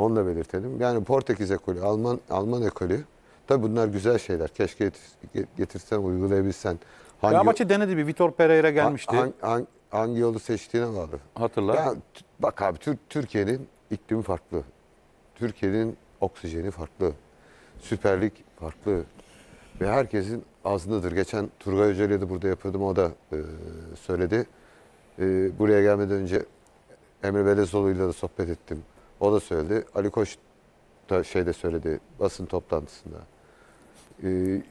Onu da belirtelim. Yani Portekiz ekolü, Alman Alman ekolü. Tabii bunlar güzel şeyler. Keşke getirsen, uygulayabilsen. Hangi, maçı denedi bir Vitor Pereira gelmişti. Hangi, hangi, hangi yolu seçtiğine bağlı. Hatırla. Ya, bak abi Türkiye'nin iklimi farklı. Türkiye'nin oksijeni farklı. Süperlik farklı. Ve herkesin ağzındadır. Geçen Turgay Hoca ile burada yapıyordum. O da e, söyledi. E, buraya gelmeden önce Emre Belezoğlu ile de sohbet ettim. O da söyledi. Ali Koç da şeyde söyledi basın toplantısında. Ee,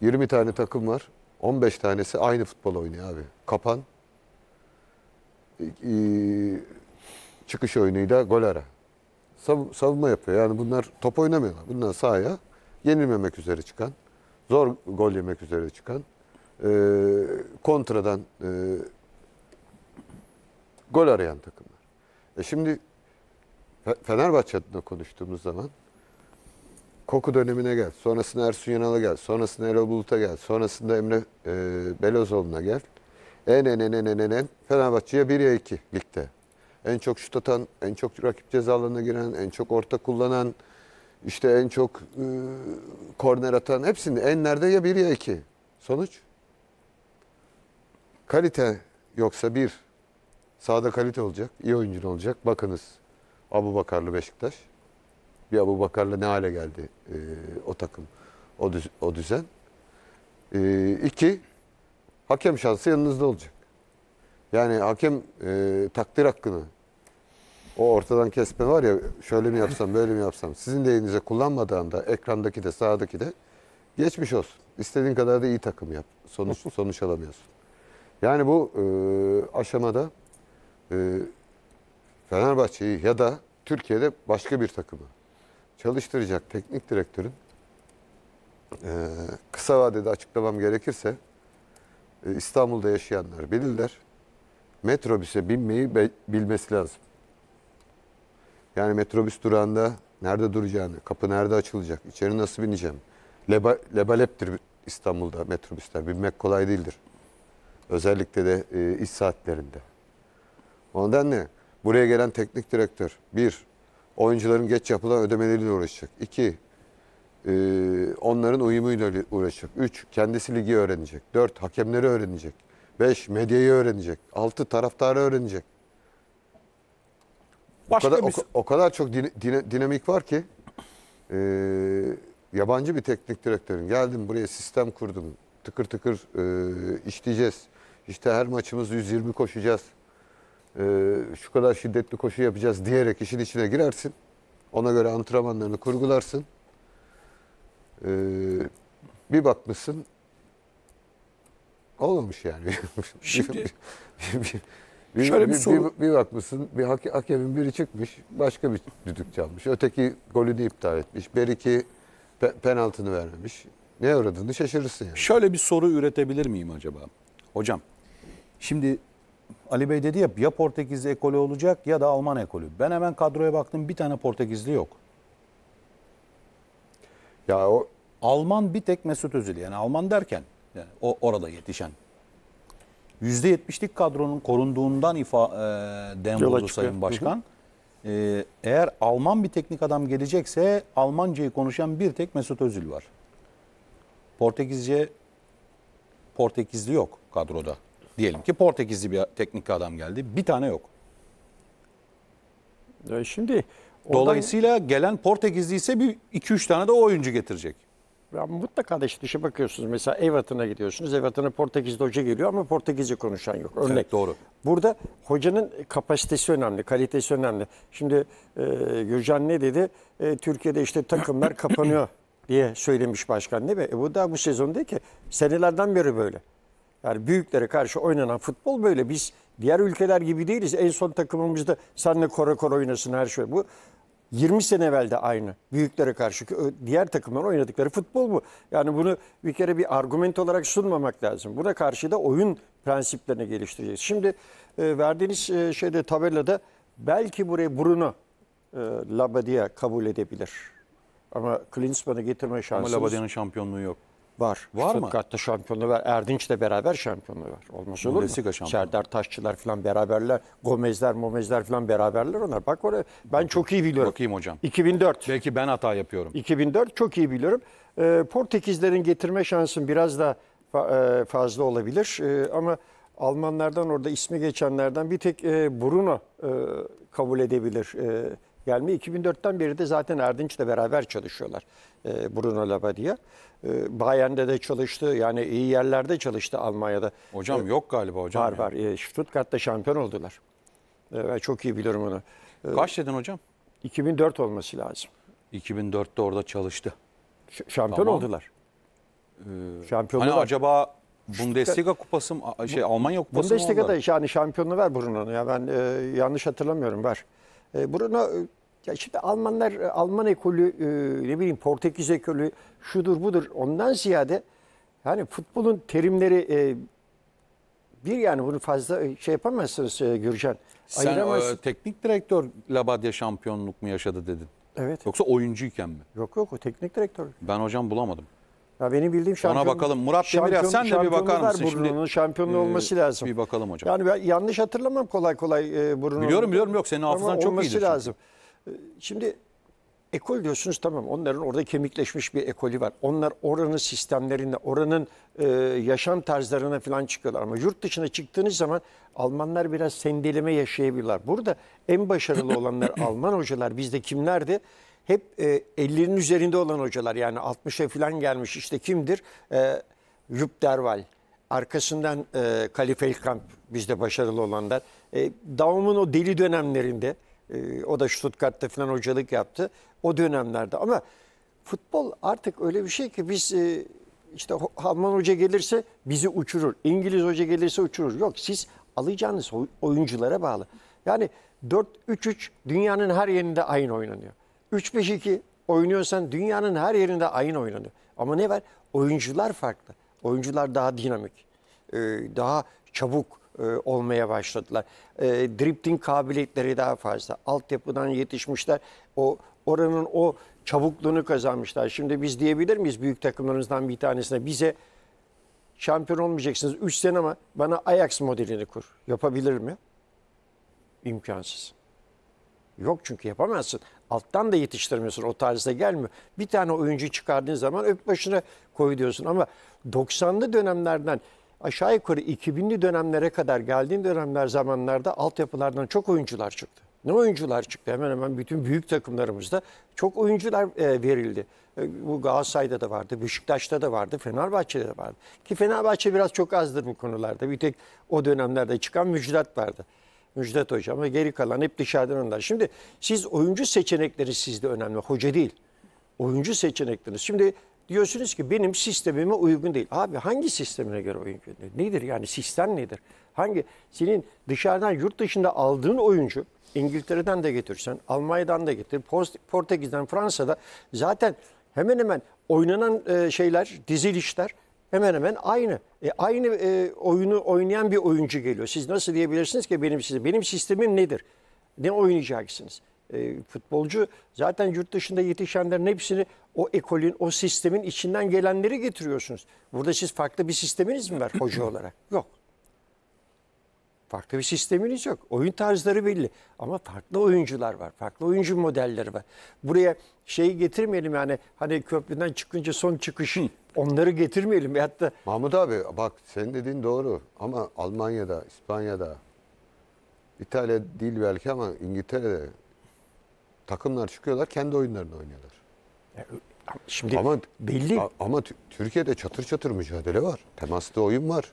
20 tane takım var. 15 tanesi aynı futbol oynuyor abi. Kapan. Ee, çıkış oyunuyla gol ara. Sav savunma yapıyor. Yani bunlar top oynamıyorlar. Bunlar sahaya yenilmemek üzere çıkan, zor gol yemek üzere çıkan, e, kontradan e, gol arayan takımlar. E şimdi Fenerbahçe'de konuştuğumuz zaman Koku dönemine gel. Sonrasında Ersun Yanal'a gel. Sonrasında Erol Bulut'a gel. Sonrasında Emre e, Belozoğlu'na gel. En en en en en en Fenerbahçe'ye 1 ya 2 ligde. En çok şut atan, en çok rakip ceza giren, en çok orta kullanan, işte en çok e, korner atan hepsinde enlerde ya 1 ya 2. Sonuç? Kalite yoksa bir Sağda kalite olacak, iyi oyuncu olacak. Bakınız Abu Bakarlı Beşiktaş. Bir Abu Bakarlı ne hale geldi e, o takım, o, düz, o düzen. E, iki, hakem şansı yanınızda olacak. Yani hakem e, takdir hakkını, o ortadan kesme var ya şöyle mi yapsam böyle mi yapsam sizin de kullanmadığında ekrandaki de sağdaki de geçmiş olsun. İstediğin kadar da iyi takım yap. Sonuç sonuç alamıyorsun. Yani bu e, aşamada e, Fenerbahçe'yi ya da Türkiye'de başka bir takımı çalıştıracak teknik direktörün e, kısa vadede açıklamam gerekirse e, İstanbul'da yaşayanlar bilirler. Metrobüse binmeyi be, bilmesi lazım. Yani metrobüs durağında nerede duracağını, kapı nerede açılacak, içeri nasıl bineceğim. Leba, lebaleptir İstanbul'da metrobüsler. Binmek kolay değildir. Özellikle de e, iş saatlerinde. Ondan ne? Buraya gelen teknik direktör bir, oyuncuların geç yapılan ödemeleriyle uğraşacak. İki, e, onların uyumuyla uğraşacak. Üç, kendisi ligi öğrenecek. Dört, hakemleri öğrenecek. Beş, medyayı öğrenecek. Altı, taraftarı öğrenecek. Başka o, kadar, bir... o, şey- o kadar çok din, din, dinamik var ki e, yabancı bir teknik direktörün geldim buraya sistem kurdum tıkır tıkır e, işleyeceğiz. İşte her maçımız 120 koşacağız e, şu kadar şiddetli koşu yapacağız diyerek işin içine girersin. Ona göre antrenmanlarını kurgularsın. E, bir bakmışsın olmamış yani. Şimdi bir, şöyle bir, bir soru. Bir, bir bakmışsın bir hake, hakemin biri çıkmış başka bir düdük çalmış. Öteki golünü iptal etmiş. Beriki pe, penaltını vermemiş. Ne uğradığını şaşırırsın yani. Şöyle bir soru üretebilir miyim acaba? Hocam şimdi Ali Bey dedi ya ya Portekizli ekolü olacak ya da Alman ekolü. Ben hemen kadroya baktım bir tane Portekizli yok. Ya o Alman bir tek Mesut Özil yani Alman derken yani o orada yetişen. %70'lik kadronun korunduğundan ifa e, dem oldu Sayın Başkan. E, eğer Alman bir teknik adam gelecekse Almancayı konuşan bir tek Mesut Özil var. Portekizce Portekizli yok kadroda. Diyelim ki Portekizli bir teknik adam geldi. Bir tane yok. E, şimdi ondan- Dolayısıyla gelen Portekizli ise bir 2-3 tane de oyuncu getirecek. Ya mutlaka da işte bakıyorsunuz. Mesela Everton'a gidiyorsunuz. Everton'a Portekizli hoca geliyor ama Portekizce konuşan yok. Örnek. Evet, doğru. Burada hocanın kapasitesi önemli, kalitesi önemli. Şimdi e, Gürcan ne dedi? E, Türkiye'de işte takımlar kapanıyor diye söylemiş başkan değil mi? E, bu da bu sezon değil ki. Senelerden beri böyle. Yani büyüklere karşı oynanan futbol böyle. Biz diğer ülkeler gibi değiliz. En son takımımızda senle kora kora oynasın her şey. Bu 20 sene evvel de aynı. Büyüklere karşı diğer takımlar oynadıkları futbol bu. Yani bunu bir kere bir argüment olarak sunmamak lazım. Buna karşı da oyun prensiplerini geliştireceğiz. Şimdi e, verdiğiniz e, şeyde tabelada belki buraya Bruno e, Labadia kabul edebilir. Ama Klinsmann'ı getirme şansımız... Ama Labadia'nın şampiyonluğu yok. Var. Var mı? Stuttgart'ta şampiyonluğu var. Erdinç'le beraber şampiyonluğu var. Olmuş olur mu? Serdar Taşçılar falan beraberler. Gomezler, Momezler falan beraberler onlar. Bak oraya ben çok iyi biliyorum. Bakayım hocam. 2004. Belki ben hata yapıyorum. 2004 çok iyi biliyorum. Ee, Portekizlerin getirme şansın biraz da e, fazla olabilir. Ee, ama Almanlardan orada ismi geçenlerden bir tek e, Bruno e, kabul edebilir e, gelmeyi. 2004'ten beri de zaten Erdinç'le beraber çalışıyorlar. E, Bruno Labbadia. E, Bayern'de de çalıştı. Yani iyi yerlerde çalıştı Almanya'da. Hocam e, yok galiba hocam. Var var. Yani. Stuttgart'ta şampiyon oldular. Ben çok iyi biliyorum onu. Kaç dedin hocam? 2004 olması lazım. 2004'te orada çalıştı. Ş şampiyon tamam. oldular. Ee, Şampiyonluğu hani acaba Bundesliga kupası mı? Şey, Almanya kupası Bundesliga'da mı? Bundesliga'da yani şampiyonluğu ver Bruno'nun. Ya ben e, yanlış hatırlamıyorum ver. E, Bruno ya şimdi Almanlar, e, Alman ekolü, e, ne bileyim Portekiz ekolü şudur budur. Ondan ziyade yani futbolun terimleri e, bir yani bunu fazla şey yapamazsınız e, Gürcan. Sen Ayıramazsın. teknik direktör Labadya şampiyonluk mu yaşadı dedin? Evet. Yoksa oyuncuyken mi? Yok yok o teknik direktör. Ben hocam bulamadım. Ya benim bildiğim şampiyon. Ona bakalım. Murat Demirel sen de bir bakar mısın? şimdi şampiyonluğu olması lazım. Bir bakalım hocam. Yani ben yanlış hatırlamam kolay kolay e, Biliyorum biliyorum yok senin hafızan çok iyidir. Olması lazım. Çünkü. Şimdi ekol diyorsunuz tamam onların orada kemikleşmiş bir ekoli var. Onlar oranın sistemlerinde, oranın e, yaşam tarzlarına falan çıkıyorlar. Ama yurt dışına çıktığınız zaman Almanlar biraz sendeleme yaşayabilirler. Burada en başarılı olanlar Alman hocalar. Bizde kimlerdi? Hep e, 50'nin üzerinde olan hocalar yani 60'a falan gelmiş işte kimdir? E, Rüb Derval. Arkasından e, Kalifelkamp bizde başarılı olanlar. E, Daum'un o deli dönemlerinde e, o da Stuttgart'ta falan hocalık yaptı o dönemlerde. Ama futbol artık öyle bir şey ki biz e, işte Alman hoca gelirse bizi uçurur. İngiliz hoca gelirse uçurur. Yok siz alacağınız oyunculara bağlı. Yani 4-3-3 dünyanın her yerinde aynı oynanıyor. 3-5-2 oynuyorsan dünyanın her yerinde aynı oynanıyor. Ama ne var? Oyuncular farklı. Oyuncular daha dinamik, e, daha çabuk, e, olmaya başladılar. E, drifting kabiliyetleri daha fazla. Altyapıdan yetişmişler. O oranın o çabukluğunu kazanmışlar. Şimdi biz diyebilir miyiz büyük takımlarınızdan bir tanesine bize şampiyon olmayacaksınız 3 sene ama bana Ajax modelini kur. Yapabilir mi? İmkansız. Yok çünkü yapamazsın. Alttan da yetiştirmiyorsun. O tarzda gelmiyor. Bir tane oyuncu çıkardığın zaman öp başına koyuyorsun Ama 90'lı dönemlerden aşağı yukarı 2000'li dönemlere kadar geldiğim dönemler zamanlarda altyapılardan çok oyuncular çıktı. Ne oyuncular çıktı? Hemen hemen bütün büyük takımlarımızda çok oyuncular e, verildi. E, bu Galatasaray'da da vardı, Beşiktaş'ta da vardı, Fenerbahçe'de de vardı. Ki Fenerbahçe biraz çok azdır bu konularda. Bir tek o dönemlerde çıkan Müjdat vardı. Müjdat Hoca ama geri kalan hep dışarıdan onlar. Şimdi siz oyuncu seçenekleri sizde önemli, hoca değil. Oyuncu seçenekleri. Şimdi Diyorsunuz ki benim sistemime uygun değil. Abi hangi sistemine göre uygun değil? Nedir yani sistem nedir? Hangi senin dışarıdan yurt dışında aldığın oyuncu İngiltere'den de getirsen, Almanya'dan da getir, Portekiz'den, Fransa'da zaten hemen hemen oynanan e, şeyler, dizilişler hemen hemen aynı. E, aynı e, oyunu oynayan bir oyuncu geliyor. Siz nasıl diyebilirsiniz ki benim size benim sistemim nedir? Ne oynayacaksınız? e, futbolcu zaten yurt dışında yetişenlerin hepsini o ekolün, o sistemin içinden gelenleri getiriyorsunuz. Burada siz farklı bir sisteminiz mi var hoca olarak? Yok. Farklı bir sisteminiz yok. Oyun tarzları belli ama farklı oyuncular var. Farklı oyuncu modelleri var. Buraya şeyi getirmeyelim yani hani köprüden çıkınca son çıkış onları getirmeyelim. Ya da Mahmut abi bak sen dediğin doğru ama Almanya'da, İspanya'da, İtalya değil belki ama İngiltere'de takımlar çıkıyorlar kendi oyunlarını oynuyorlar. şimdi ama, belli. ama Türkiye'de çatır çatır mücadele var. Temaslı oyun var.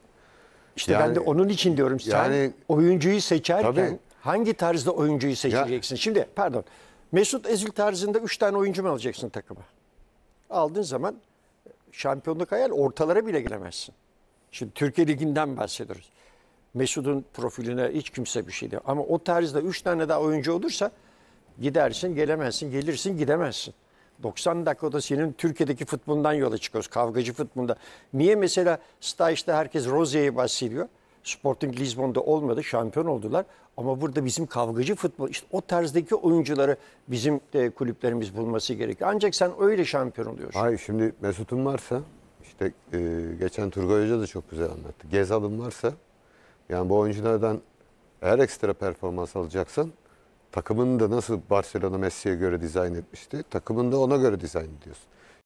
İşte yani, ben de onun için diyorum sen yani, oyuncuyu seçerken tabii, hangi tarzda oyuncuyu seçeceksin? Ya, şimdi pardon Mesut Ezil tarzında 3 tane oyuncu mu alacaksın takıma? Aldığın zaman e, şampiyonluk hayal ortalara bile giremezsin. Şimdi Türkiye Ligi'nden bahsediyoruz. Mesut'un profiline hiç kimse bir şey diyor. Ama o tarzda 3 tane daha oyuncu olursa Gidersin gelemezsin, gelirsin gidemezsin. 90 dakikada senin Türkiye'deki futbolundan yola çıkıyoruz. Kavgacı futbolunda. Niye mesela stajda herkes Rozier'i bahsediyor? Sporting Lisbon'da olmadı, şampiyon oldular. Ama burada bizim kavgacı futbol, işte o tarzdaki oyuncuları bizim de kulüplerimiz bulması gerekiyor. Ancak sen öyle şampiyon oluyorsun. Hayır şimdi Mesut'un varsa, işte e, geçen Turgay Hoca da çok güzel anlattı. Gezal'ın varsa, yani bu oyunculardan eğer ekstra performans alacaksan Takımını da nasıl Barcelona Messi'ye göre dizayn etmişti, takımını da ona göre dizayn ediyorsun.